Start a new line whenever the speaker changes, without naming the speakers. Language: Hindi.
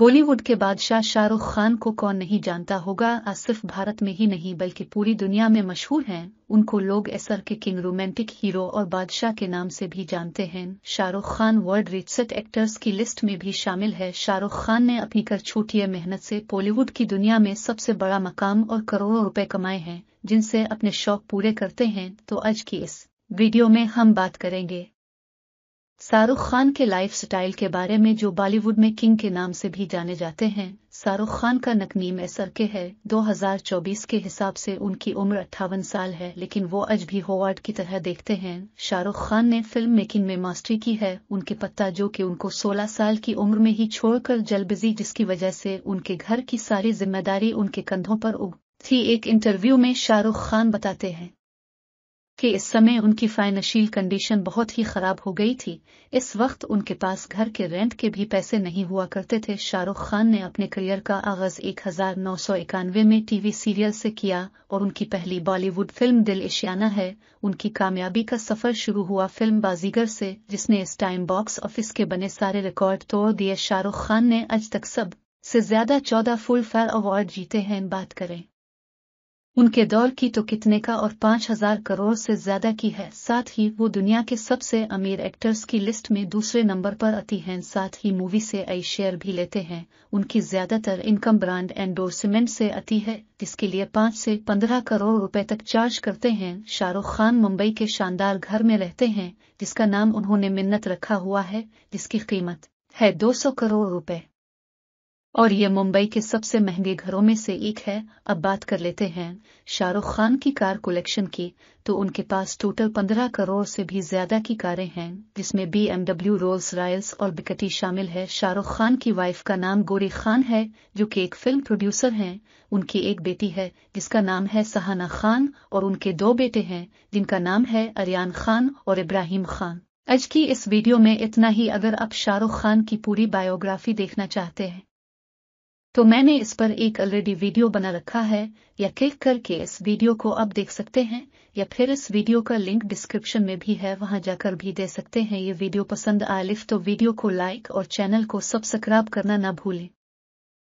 बॉलीवुड के बादशाह शाहरुख खान को कौन नहीं जानता होगा आज सिर्फ भारत में ही नहीं बल्कि पूरी दुनिया में मशहूर हैं उनको लोग एसर के किंग रोमांटिक हीरो और बादशाह के नाम से भी जानते हैं Shahrukh Khan world richest actors की लिस्ट में भी शामिल है शाहरुख खान ने अपनी कर छूटिए मेहनत से बॉलीवुड की दुनिया में सबसे बड़ा मकाम और करोड़ों रूपए कमाए हैं जिनसे अपने शौक पूरे करते हैं तो आज की इस वीडियो में हम बात करेंगे शाहरुख खान के लाइफस्टाइल के बारे में जो बॉलीवुड में किंग के नाम से भी जाने जाते हैं शाहरुख खान का नकनीम ऐसर के है 2024 के हिसाब से उनकी उम्र अट्ठावन साल है लेकिन वो आज भी होवार्ड की तरह देखते हैं शाहरुख खान ने फिल्म मेकिंग में मास्टरी की है उनके पत्ता जो कि उनको 16 साल की उम्र में ही छोड़कर जलबजी जिसकी वजह से उनके घर की सारी जिम्मेदारी उनके कंधों पर उग थी एक इंटरव्यू में शाहरुख खान बताते हैं कि इस समय उनकी फाइनेंशियल कंडीशन बहुत ही खराब हो गई थी इस वक्त उनके पास घर के रेंट के भी पैसे नहीं हुआ करते थे शाहरुख खान ने अपने करियर का आगाज एक में टीवी सीरियल से किया और उनकी पहली बॉलीवुड फिल्म दिल इशियाना है उनकी कामयाबी का सफर शुरू हुआ फिल्म बाजीगर से जिसने इस टाइम बॉक्स ऑफिस के बने सारे रिकॉर्ड तोड़ दिए शाहरुख खान ने आज तक सब से ज्यादा चौदह फुल फेयर अवार्ड जीते हैं बात करें उनके दौर की तो कितने का और पाँच हजार करोड़ से ज्यादा की है साथ ही वो दुनिया के सबसे अमीर एक्टर्स की लिस्ट में दूसरे नंबर पर आती हैं साथ ही मूवी से आई शेयर भी लेते हैं उनकी ज्यादातर इनकम ब्रांड एंडोर्समेंट से आती है जिसके लिए पाँच से पंद्रह करोड़ रुपए तक चार्ज करते हैं शाहरुख खान मुंबई के शानदार घर में रहते हैं जिसका नाम उन्होंने मिन्नत रखा हुआ है जिसकी कीमत है दो सौ करोड़ रुपए और ये मुंबई के सबसे महंगे घरों में से एक है अब बात कर लेते हैं शाहरुख खान की कार कलेक्शन की तो उनके पास टोटल पंद्रह करोड़ से भी ज्यादा की कारें हैं जिसमें एमडब्ल्यू रोल्स रॉयल्स और बिकटी शामिल है शाहरुख खान की वाइफ का नाम गोरी खान है जो कि एक फिल्म प्रोड्यूसर हैं उनकी एक बेटी है जिसका नाम है सहाना खान और उनके दो बेटे हैं जिनका नाम है अरियान खान और इब्राहिम खान आज की इस वीडियो में इतना ही अगर आप शाहरुख खान की पूरी बायोग्राफी देखना चाहते हैं तो मैंने इस पर एक ऑलरेडी वीडियो बना रखा है या क्लिक करके इस वीडियो को आप देख सकते हैं या फिर इस वीडियो का लिंक डिस्क्रिप्शन में भी है वहां जाकर भी दे सकते हैं ये वीडियो पसंद आलिफ तो वीडियो को लाइक और चैनल को सब्सक्राइब करना ना भूलें